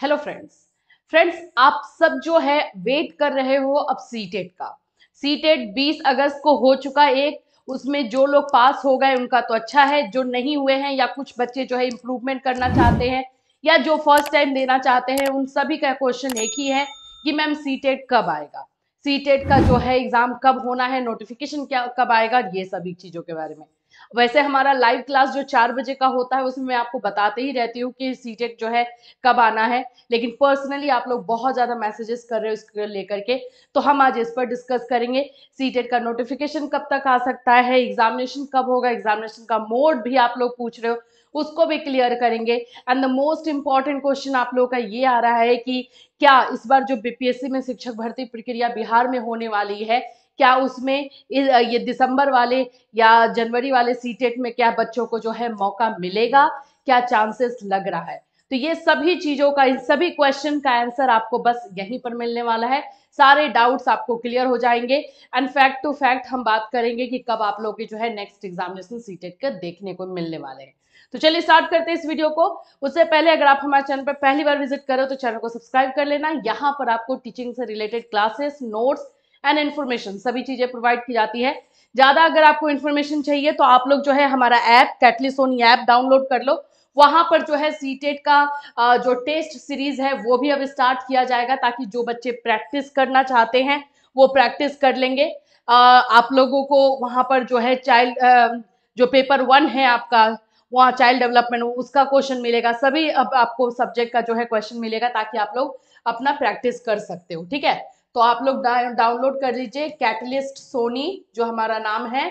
hello friends friends आप सब जो है वेट कर रहे हो अब सी टेट का सी 20 बीस अगस्त को हो चुका एक उसमें जो लोग पास हो गए उनका तो अच्छा है जो नहीं हुए हैं या कुछ बच्चे जो है इम्प्रूवमेंट करना चाहते हैं या जो फर्स्ट टाइम देना चाहते हैं उन सभी का क्वेश्चन एक ही है कि मैम सी टेट कब आएगा सी का जो है एग्ज़ाम कब होना है नोटिफिकेशन क्या कब आएगा ये सभी चीज़ों के बारे में वैसे हमारा लाइव क्लास जो चार बजे का होता है उसमें मैं आपको बताते ही रहती हूँ कि सी जो है कब आना है लेकिन पर्सनली आप लोग बहुत ज़्यादा मैसेजेस कर रहे हो इसको लेकर के तो हम आज इस पर डिस्कस करेंगे सी का नोटिफिकेशन कब तक आ सकता है एग्जामिनेशन कब होगा एग्जामिनेशन का मोड भी आप लोग पूछ रहे हो उसको भी क्लियर करेंगे and the most important question आप लोगों का ये आ रहा है कि क्या इस बार जो बीपीएससी में शिक्षक भर्ती प्रक्रिया बिहार में होने वाली है क्या उसमें ये दिसंबर वाले या जनवरी वाले सी टेट में क्या बच्चों को जो है मौका मिलेगा क्या चांसेस लग रहा है तो ये सभी चीजों का इन सभी क्वेश्चन का आंसर आपको बस यहीं पर मिलने वाला है सारे डाउट्स आपको क्लियर हो जाएंगे एंड फैक्ट टू फैक्ट हम बात करेंगे कि कब आप लोग के जो है नेक्स्ट एग्जामिनेशन सीटेट का देखने को मिलने वाले हैं तो चलिए स्टार्ट करते हैं इस वीडियो को उससे पहले अगर आप हमारे चैनल पर पहली बार विजिट करो तो चैनल को सब्सक्राइब कर लेना यहाँ पर आपको टीचिंग से related classes notes and information सभी चीज़ें प्रोवाइड की जाती है ज़्यादा अगर आपको इन्फॉर्मेशन चाहिए तो आप लोग जो है हमारा ऐप कैटलिसोनी ऐप डाउनलोड कर लो वहाँ पर जो है सी टेट e का जो टेस्ट सीरीज है वो भी अब स्टार्ट किया जाएगा ताकि जो बच्चे प्रैक्टिस करना चाहते हैं वो प्रैक्टिस कर लेंगे आप लोगों को वहाँ पर जो है चाइल्ड जो पेपर वन है आपका वहाँ चाइल्ड डेवलपमेंट उसका क्वेश्चन मिलेगा सभी अब आपको सब्जेक्ट का जो है क्वेश्चन मिलेगा ताकि आप लोग अपना प्रैक्टिस कर सकते हो ठीक है तो आप लोग डाउनलोड कर लीजिए कैटलिस्ट सोनी जो हमारा नाम है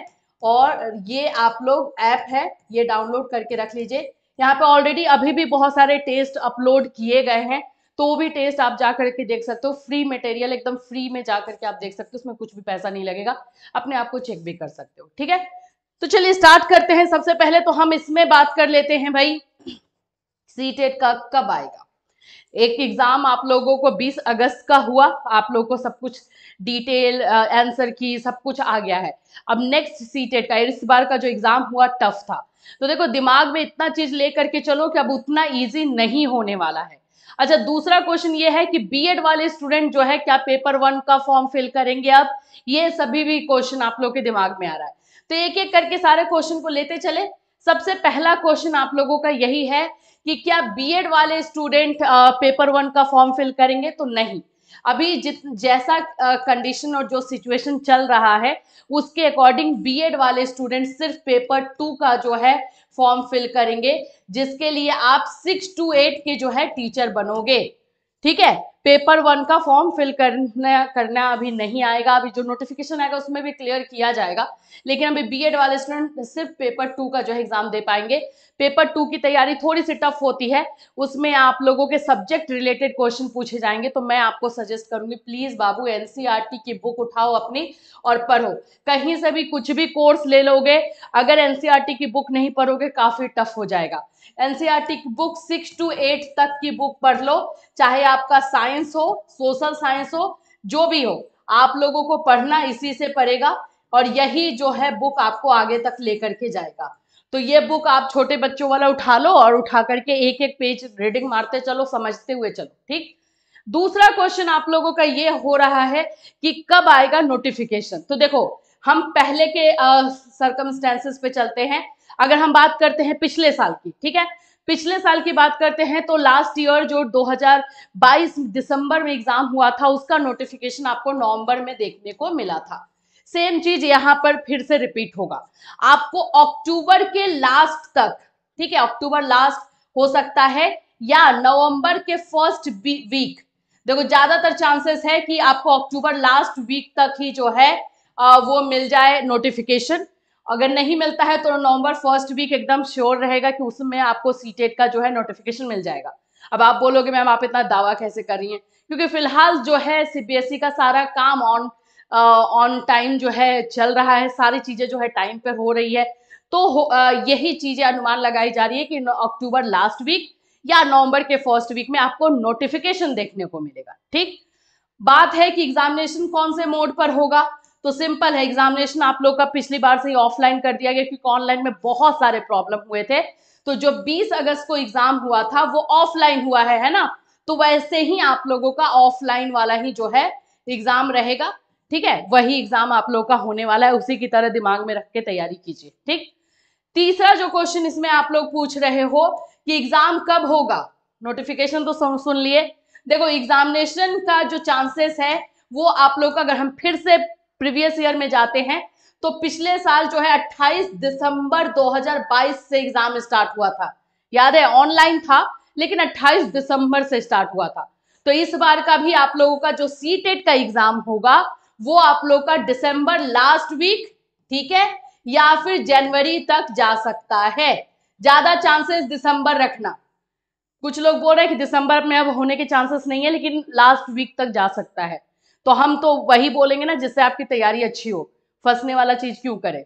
और ये आप लोग ऐप है ये डाउनलोड करके रख लीजिए यहाँ पे ऑलरेडी अभी भी बहुत सारे टेस्ट अपलोड किए गए हैं तो भी टेस्ट आप जा करके देख सकते हो फ्री मटेरियल एकदम फ्री में जा करके आप देख सकते हो उसमें कुछ भी पैसा नहीं लगेगा अपने आप को चेक भी कर सकते हो ठीक है तो चलिए स्टार्ट करते हैं सबसे पहले तो हम इसमें बात कर लेते हैं भाई सीटेट का कब आएगा एक एग्ज़ाम आप लोगों को 20 अगस्त का हुआ आप लोगों को सब कुछ डिटेल आंसर की सब कुछ आ गया है अब नेक्स्ट सीटेड का इस बार का जो एग्ज़ाम हुआ टफ था तो देखो दिमाग में इतना चीज़ लेकर के चलो कि अब उतना ईजी नहीं होने वाला है अच्छा दूसरा क्वेश्चन ये है कि बीएड वाले स्टूडेंट जो है क्या पेपर वन का फॉर्म फिल करेंगे अब ये सभी भी क्वेश्चन आप लोग के दिमाग में आ रहा है तो एक एक करके सारे क्वेश्चन को लेते चले सबसे पहला क्वेश्चन आप लोगों का यही है कि क्या बीएड वाले स्टूडेंट पेपर वन का फॉर्म फिल करेंगे तो नहीं अभी जित जैसा कंडीशन और जो सिचुएशन चल रहा है उसके अकॉर्डिंग बीएड वाले स्टूडेंट सिर्फ पेपर टू का जो है फॉर्म फिल करेंगे जिसके लिए आप सिक्स टू एट के जो है टीचर बनोगे ठीक है पेपर वन का फॉर्म फिल करना करना अभी नहीं आएगा अभी जो नोटिफिकेशन आएगा उसमें भी क्लियर किया जाएगा लेकिन अभी बीएड वाले स्टूडेंट सिर्फ पेपर टू का जो है एग्जाम दे पाएंगे पेपर टू की तैयारी थोड़ी सी टफ होती है उसमें आप लोगों के सब्जेक्ट रिलेटेड क्वेश्चन पूछे जाएंगे तो मैं आपको सजेस्ट करूंगी प्लीज बाबू एनसीआर e की बुक उठाओ अपनी और पढ़ो कहीं से भी कुछ भी कोर्स ले लोगे अगर एनसीआर e की बुक नहीं पढ़ोगे काफी टफ हो जाएगा एनसीआर e की बुक सिक्स टू एट तक की बुक पढ़ लो चाहे आपका साइंस साइंस हो सोशल साइंस हो जो भी हो आप लोगों को पढ़ना इसी से पड़ेगा और यही जो है बुक आपको आगे तक लेकर के जाएगा तो ये बुक आप छोटे बच्चों वाला उठा लो और उठा करके एक एक पेज रीडिंग मारते चलो समझते हुए चलो ठीक दूसरा क्वेश्चन आप लोगों का ये हो रहा है कि कब आएगा नोटिफिकेशन तो देखो हम पहले के सर्कमस्टेंसेस पे चलते हैं अगर हम बात करते हैं पिछले साल की ठीक है पिछले साल की बात करते हैं तो लास्ट ईयर जो 2022 दिसंबर में एग्जाम हुआ था उसका नोटिफिकेशन आपको नवंबर में देखने को मिला था सेम चीज यहां पर फिर से रिपीट होगा आपको अक्टूबर के लास्ट तक ठीक है अक्टूबर लास्ट हो सकता है या नवंबर के फर्स्ट वीक देखो ज्यादातर चांसेस है कि आपको अक्टूबर लास्ट वीक तक ही जो है आ, वो मिल जाए नोटिफिकेशन अगर नहीं मिलता है तो नवंबर फर्स्ट वीक एकदम श्योर रहेगा कि उसमें आपको सी का जो है नोटिफिकेशन मिल जाएगा अब आप बोलोगे मैम आप इतना दावा कैसे कर रही हैं क्योंकि फिलहाल जो है सीबीएसई e का सारा काम ऑन ऑन टाइम जो है चल रहा है सारी चीज़ें जो है टाइम पे हो रही है तो uh, यही चीज़ें अनुमान लगाई जा रही है कि अक्टूबर लास्ट वीक या नवंबर के फर्स्ट वीक में आपको नोटिफिकेशन देखने को मिलेगा ठीक बात है कि एग्जामिनेशन कौन से मोड पर होगा तो सिंपल है एग्जामिनेशन आप लोग का पिछली बार से ही ऑफलाइन कर दिया गया क्योंकि ऑनलाइन में बहुत सारे प्रॉब्लम हुए थे तो जो 20 अगस्त को एग्जाम हुआ था वो ऑफलाइन हुआ है है ना तो वैसे ही आप लोगों का ऑफलाइन वाला ही जो है एग्जाम रहेगा ठीक है वही एग्जाम आप लोगों का होने वाला है उसी की तरह दिमाग में रख के तैयारी कीजिए ठीक तीसरा जो क्वेश्चन इसमें आप लोग पूछ रहे हो कि एग्जाम कब होगा नोटिफिकेशन तो सुन लिए देखो एग्जामिनेशन का जो चांसेस है वो आप लोग का अगर हम फिर से प्रीवियस ईयर में जाते हैं तो पिछले साल जो है 28 दिसंबर 2022 से एग्जाम स्टार्ट हुआ था याद है ऑनलाइन था लेकिन 28 दिसंबर से स्टार्ट हुआ था तो इस बार का भी आप लोगों का जो सी टेट e का एग्जाम होगा वो आप लोग का दिसंबर लास्ट वीक ठीक है या फिर जनवरी तक जा सकता है ज्यादा चांसेस दिसंबर रखना कुछ लोग बोल रहे हैं कि दिसंबर में अब होने के चांसेस नहीं है लेकिन लास्ट वीक तक जा सकता है तो हम तो वही बोलेंगे ना जिससे आपकी तैयारी अच्छी हो फंसने वाला चीज क्यों करे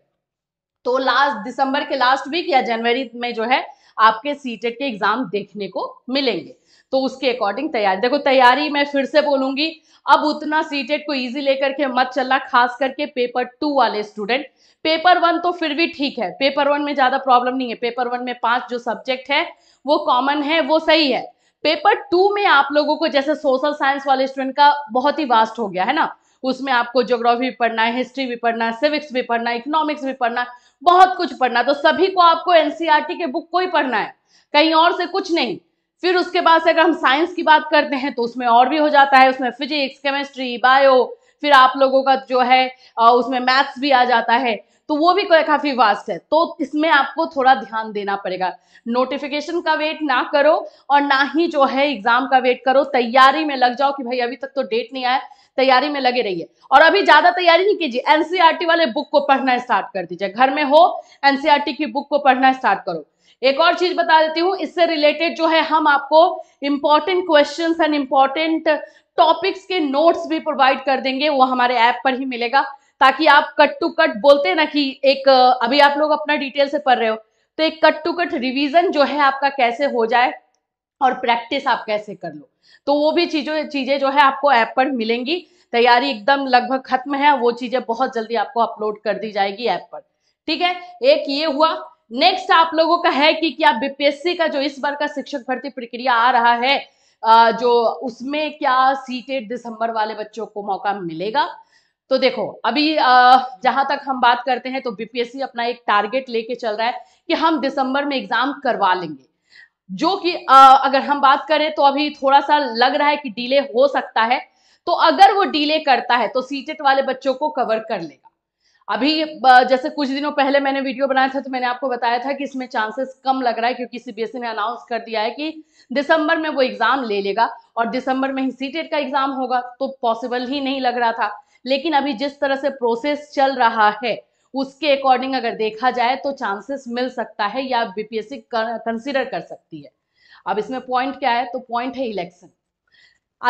तो लास्ट दिसंबर के लास्ट वीक या जनवरी में जो है आपके सीटेट e के एग्जाम देखने को मिलेंगे तो उसके अकॉर्डिंग तैयारी देखो तैयारी मैं फिर से बोलूंगी अब उतना सीटेट e को इजी लेकर के मत चलना खास करके पेपर टू वाले स्टूडेंट पेपर वन तो फिर भी ठीक है पेपर वन में ज्यादा प्रॉब्लम नहीं है पेपर वन में पांच जो सब्जेक्ट है वो कॉमन है वो सही है पेपर टू में आप लोगों को जैसे सोशल साइंस वाले स्टूडेंट का बहुत ही वास्ट हो गया है ना उसमें आपको ज्योग्राफी भी पढ़ना है हिस्ट्री भी पढ़ना है सिविक्स भी पढ़ना है इकोनॉमिक्स भी पढ़ना है बहुत कुछ पढ़ना है तो सभी को आपको एनसीईआरटी के बुक को ही पढ़ना है कहीं और से कुछ नहीं फिर उसके बाद से अगर हम साइंस की बात करते हैं तो उसमें और भी हो जाता है उसमें फिजिक्स केमिस्ट्री बायो फिर आप लोगों का जो है उसमें मैथ्स भी आ जाता है तो वो भी काफ़ी वास्ट है तो इसमें आपको थोड़ा ध्यान देना पड़ेगा नोटिफिकेशन का वेट ना करो और ना ही जो है एग्जाम का वेट करो तैयारी में लग जाओ कि भाई अभी तक तो डेट नहीं आया तैयारी में लगे रहिए और अभी ज्यादा तैयारी नहीं कीजिए एनसीआरटी e वाले बुक को पढ़ना स्टार्ट कर दीजिए घर में हो एनसीआरटी e की बुक को पढ़ना स्टार्ट करो एक और चीज बता देती हूँ इससे रिलेटेड जो है हम आपको important question and important topics के नोट्स भी प्रोवाइड कर देंगे वो हमारे ऐप पर ही मिलेगा ताकि आप कट टू कट बोलते ना कि एक अभी आप लोग अपना डिटेल से पढ़ रहे हो तो एक कट टू कट रिवीजन जो है आपका कैसे हो जाए और प्रैक्टिस आप कैसे कर लो तो वो भी चीजों चीजें जो है आपको ऐप पर मिलेंगी तैयारी एकदम लगभग खत्म है वो चीजें बहुत जल्दी आपको अपलोड कर दी जाएगी ऐप पर ठीक है एक ये हुआ नेक्स्ट आप लोगों का है कि क्या बीपीएससी का जो इस बार का शिक्षक भर्ती प्रक्रिया आ रहा है जो उसमें क्या सीटेट दिसंबर वाले बच्चों को मौका मिलेगा तो देखो अभी जहां तक हम बात करते हैं तो बीपीएससी अपना एक टारगेट लेके चल रहा है कि हम दिसंबर में एग्जाम करवा लेंगे जो कि अगर हम बात करें तो अभी थोड़ा सा लग रहा है कि डिले हो सकता है तो अगर वो डिले करता है तो सीटेट e वाले बच्चों को कवर कर लेगा अभी जैसे कुछ दिनों पहले मैंने वीडियो बनाया था तो मैंने आपको बताया था कि इसमें चांसेस कम लग रहा है क्योंकि सीबीएसई e ने अनाउंस कर दिया है कि दिसंबर में वो एग्जाम ले लेगा और दिसंबर में ही सीटेट e का एग्जाम होगा तो पॉसिबल ही नहीं लग रहा था लेकिन अभी जिस तरह से प्रोसेस चल रहा है उसके अकॉर्डिंग अगर देखा जाए तो चांसेस मिल सकता है या बीपीएससी कंसिडर कर सकती है अब इसमें पॉइंट क्या है तो पॉइंट है इलेक्शन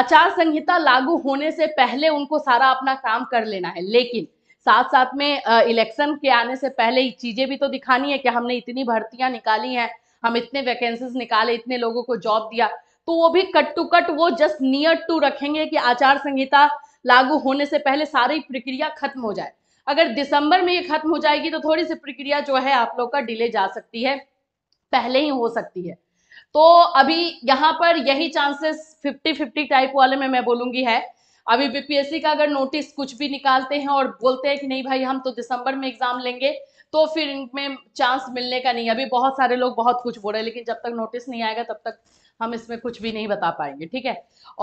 आचार संहिता लागू होने से पहले उनको सारा अपना काम कर लेना है लेकिन साथ साथ में इलेक्शन के आने से पहले चीजें भी तो दिखानी है कि हमने इतनी भर्तियां निकाली हैं हम इतने वैकेंसीज निकाले इतने लोगों को जॉब दिया तो वो भी कट टू कट वो जस्ट नियर टू रखेंगे कि आचार संहिता लागू होने से पहले सारी प्रक्रिया खत्म हो जाए अगर दिसंबर में ये खत्म हो जाएगी तो थोड़ी सी प्रक्रिया जो है आप लोग का डिले जा सकती है पहले ही हो सकती है तो अभी यहाँ पर यही चांसेस 50-50 टाइप वाले में मैं बोलूंगी है अभी बीपीएससी का अगर नोटिस कुछ भी निकालते हैं और बोलते हैं कि नहीं भाई हम तो दिसंबर में एग्जाम लेंगे तो फिर इनमें चांस मिलने का नहीं अभी बहुत सारे लोग बहुत कुछ बोल रहे हैं लेकिन जब तक नोटिस नहीं आएगा तब तक हम इसमें कुछ भी नहीं बता पाएंगे ठीक है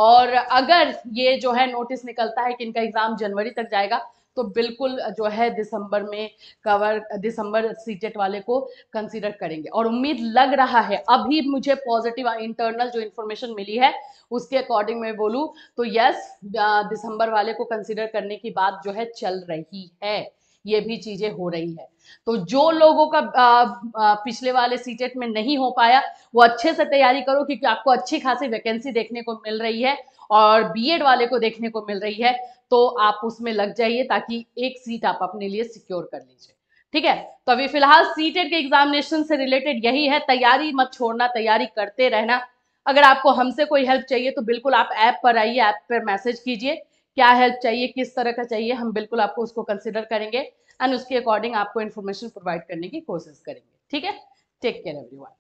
और अगर ये जो है नोटिस निकलता है कि इनका एग्ज़ाम जनवरी तक जाएगा तो बिल्कुल जो है दिसंबर में कवर दिसंबर सीटेट वाले को कंसीडर करेंगे और उम्मीद लग रहा है अभी मुझे पॉजिटिव इंटरनल जो इंफॉर्मेशन मिली है उसके अकॉर्डिंग मैं बोलूँ तो यस दिसंबर वाले को कंसीडर करने की बात जो है चल रही है ये भी चीजें हो रही है तो जो लोगों का आ, आ, पिछले वाले सीटेट में नहीं हो पाया वो अच्छे से तैयारी करो क्योंकि आपको अच्छी खासी वैकेंसी देखने को मिल रही है और बीएड वाले को देखने को मिल रही है तो आप उसमें लग जाइए ताकि एक सीट आप अपने लिए सिक्योर कर लीजिए ठीक है तो अभी फिलहाल सीटेट के एग्जामिनेशन से रिलेटेड यही है तैयारी मत छोड़ना तैयारी करते रहना अगर आपको हमसे कोई हेल्प चाहिए तो बिल्कुल आप ऐप पर आइए ऐप पर मैसेज कीजिए क्या हेल्प चाहिए किस तरह का चाहिए हम बिल्कुल आपको उसको कंसिडर करेंगे एंड उसके अकॉर्डिंग आपको इन्फॉर्मेशन प्रोवाइड करने की कोशिश करेंगे ठीक है टेक केयर एवरी वन